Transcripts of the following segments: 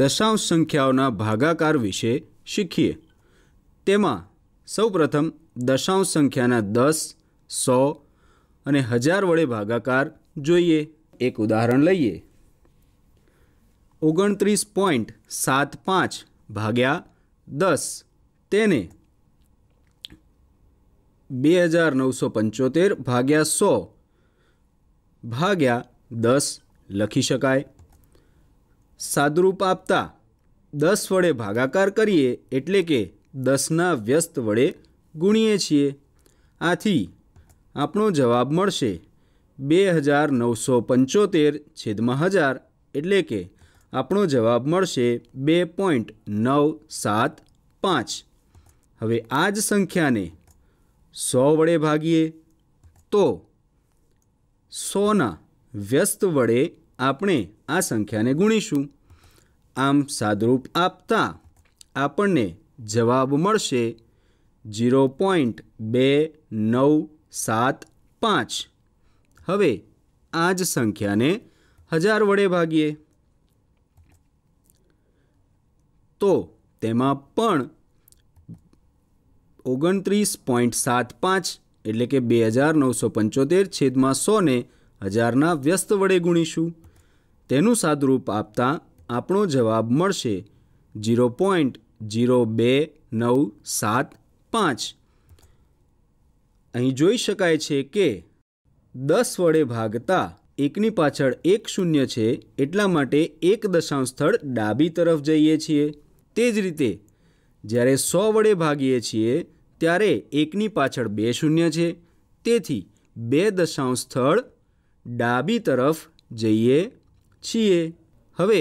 દશાંશ સંખ્યાઓના ભાગાકાર વિશે શીખીએ તેમાં સૌપ્રથમ દશાંશ સંખ્યાના દસ સો અને હજાર વડે ભાગાકાર જોઈએ એક ઉદાહરણ લઈએ ઓગણત્રીસ પોઈન્ટ સાત પાંચ ભાગ્યા દસ તેને બે હજાર નવસો પંચોતેર ભાગ્યા સો ભાગ્યા દસ લખી શકાય સાદરૂપ આપતા દસ વડે ભાગાકાર કરીએ એટલે કે દસના વ્યસ્ત વડે ગુણીએ છીએ આથી આપણો જવાબ મળશે બે હજાર નવસો પંચોતેર છેદમાં હજાર એટલે કે આપણો જવાબ મળશે બે પોઈન્ટ નવ સાત પાંચ હવે આ જ સંખ્યાને સો વડે ભાગીએ તો સોના વ્યસ્ત વડે આપણે આ સંખ્યાને ગુણીશું આમ સાદરૂપ આપતા આપણને જવાબ મળશે જીરો પોઈન્ટ બે નવ સાત પાંચ હવે આ જ સંખ્યાને હજાર વડે ભાગીએ તો તેમાં પણ ઓગણત્રીસ પોઈન્ટ સાત પાંચ એટલે કે બે હજાર નવસો પંચોતેર છેદમાં સોને હજારના વ્યસ્ત વડે ગુણીશું તેનું સાદુરૂપ આપતા આપણો જવાબ મળશે જીરો પોઈન્ટ જીરો બે નવ સાત પાંચ અહીં જોઈ શકાય છે કે દસ વડે ભાગતા એકની પાછળ એક શૂન્ય છે એટલા માટે એક દશાંશ સ્થળ ડાબી તરફ જઈએ છીએ તે જ રીતે જ્યારે સો વડે ભાગીએ છીએ ત્યારે એકની પાછળ બે શૂન્ય છે તેથી બે દશાંશ સ્થળ ડાબી તરફ જઈએ છીએ હવે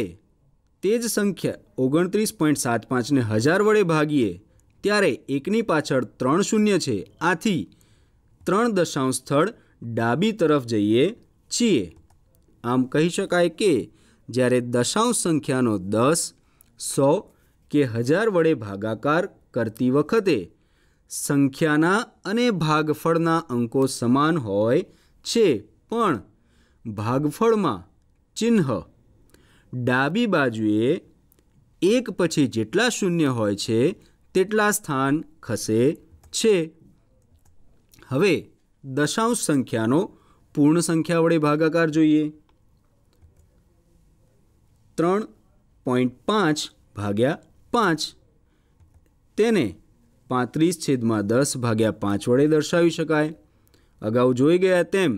તે જ સંખ્યા ઓગણત્રીસ પોઈન્ટ સાત પાંચને હજાર વડે ભાગીએ ત્યારે એકની પાછળ ત્રણ શૂન્ય છે આથી ત્રણ દશાંશ સ્થળ ડાબી તરફ જઈએ છીએ આમ કહી શકાય કે જ્યારે દશાંશ સંખ્યાનો દસ સો કે હજાર વડે ભાગાકાર કરતી વખતે સંખ્યાના અને ભાગફળના અંકો સમાન હોય છે પણ ભાગફળમાં ચિહ્ન ડાબી બાજુએ એક પછી જેટલા શૂન્ય હોય છે તેટલા સ્થાન ખસે છે હવે દશાંશ સંખ્યાનો પૂર્ણ સંખ્યા વડે ભાગાકાર જોઈએ ત્રણ પોઈન્ટ પાંચ ભાગ્યા પાંચ તેને પાંત્રીસ છેદમાં દસ ભાગ્યા પાંચ વડે દર્શાવી શકાય અગાઉ જોઈ ગયા તેમ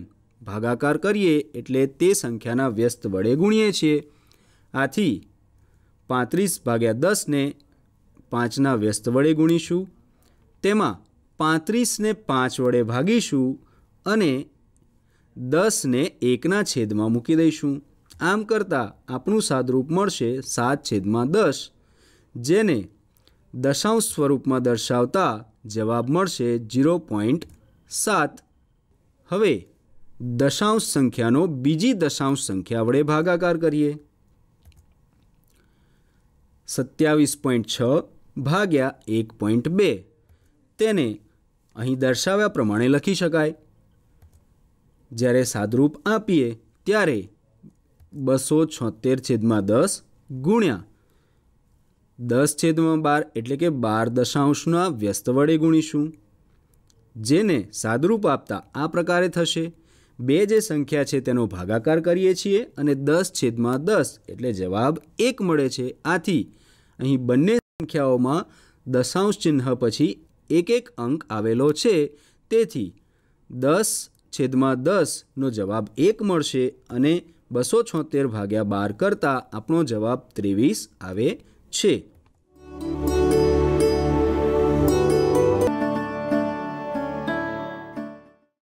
ભાગાકાર કરીએ એટલે તે સંખ્યાના વ્યસ્ત વડે ગુણીએ છીએ આથી પાંત્રીસ ભાગ્યા દસને પાંચના વ્યસ્ત વડે ગુણીશું તેમાં પાંત્રીસને પાંચ વડે ભાગીશું અને દસને એકના છેદમાં મૂકી દઈશું આમ કરતાં આપણું સાદરૂપ મળશે સાત છેદમાં દસ જેને દશાંશ સ્વરૂપમાં દર્શાવતા જવાબ મળશે ઝીરો પોઈન્ટ સાત હવે દશાંશ સંખ્યાનો બીજી દશાંશ સંખ્યા વડે ભાગાકાર કરીએ સત્યાવીસ પોઈન્ટ છ ભાગ્યા એક પોઈન્ટ બે તેને અહીં દર્શાવ્યા પ્રમાણે લખી શકાય જ્યારે સાદરૂપ આપીએ ત્યારે બસો છોતેર છેદમાં દસ ગુણ્યા દસ છેદમાં બાર એટલે કે બાર દશાંશના વ્યસ્ત વડે ગુણીશું જેને સાદરૂપ આપતા આ પ્રકારે થશે બે જે સંખ્યા છે તેનો ભાગાકાર કરીએ છીએ અને દસ છેદમાં દસ એટલે જવાબ એક મળે છે આથી અહીં બંને સંખ્યાઓમાં દશાંશ ચિહ્ન પછી એક એક અંક આવેલો છે તેથી દસ છેદમાં દસનો જવાબ એક મળશે અને બસો છોતેર ભાગ્યા બાર કરતાં આપણો જવાબ ત્રેવીસ આવે છે